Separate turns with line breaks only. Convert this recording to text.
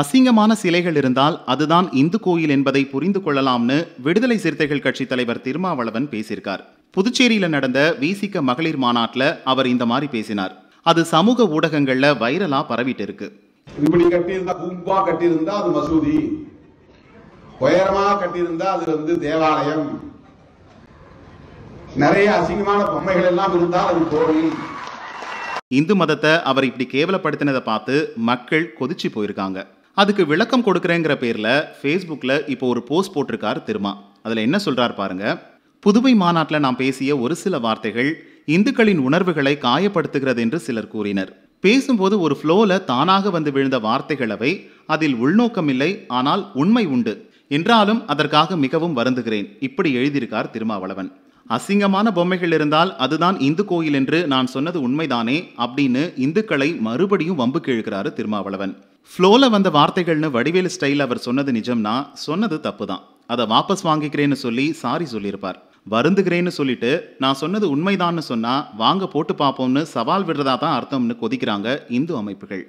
அசிங்கமான சிலைகள் இருந்தால் அதுதான் இந்து கோயில் என்பதை புரிந்து கொள்ளலாம்னு விடுதலை சிறுத்தைகள் கட்சி தலைவர் திருமாவளவன் பேசியிருக்கார் புதுச்சேரியில் நடந்த வீசிக்க மகளிர் மாநாட்டில் அவர் இந்த மாதிரி பேசினார் அது சமூக ஊடகங்கள்ல வைரலா பரவிட்டு இருக்கு
கட்டியிருந்தா கும்பா கட்டியிருந்தா அது மசூதி உயரமா கட்டியிருந்தா அது வந்து தேவாலயம் நிறைய அசிங்கமான பொம்மைகள் எல்லாம் இருந்தால் அது கோவில்
இந்து மதத்தை அவர் இப்படி கேவலப்படுத்தினதை பார்த்து மக்கள் கொதிச்சு போயிருக்காங்க அதுக்கு விளக்கம் கொடுக்குறேங்கிற பேரில் ஃபேஸ்புக்கில் இப்போ ஒரு போஸ்ட் போட்டிருக்கார் திருமா அதில் என்ன சொல்கிறார் பாருங்க புதுவை மாநாட்டில் நான் பேசிய ஒரு சில வார்த்தைகள் இந்துக்களின் உணர்வுகளை காயப்படுத்துகிறது என்று சிலர் கூறினர் பேசும்போது ஒரு ஃப்ளோவில் தானாக வந்து விழுந்த வார்த்தைகளவை அதில் உள்நோக்கம் இல்லை ஆனால் உண்மை உண்டு என்றாலும் அதற்காக மிகவும் வருந்துகிறேன் இப்படி எழுதியிருக்கார் திருமாவளவன் அசிங்கமான பொம்மைகள் இருந்தால் அதுதான் இந்து கோயில் என்று நான் சொன்னது உண்மைதானே அப்படின்னு இந்துக்களை மறுபடியும் வம்பு இழுக்கிறாரு திருமாவளவன் ஃப்ளோவில் வந்த வார்த்தைகள்னு வடிவேல் ஸ்டைல் அவர் சொன்னது நிஜம்னா சொன்னது தப்பு தான் அதை வாபஸ் வாங்கிக்கிறேன்னு சொல்லி சாரி சொல்லியிருப்பார் வருந்துகிறேன்னு சொல்லிட்டு நான் சொன்னது உண்மைதான்னு சொன்னா வாங்க போட்டு பார்ப்போம்னு சவால் விடுறதா தான் அர்த்தம்னு கொதிக்கிறாங்க இந்து அமைப்புகள்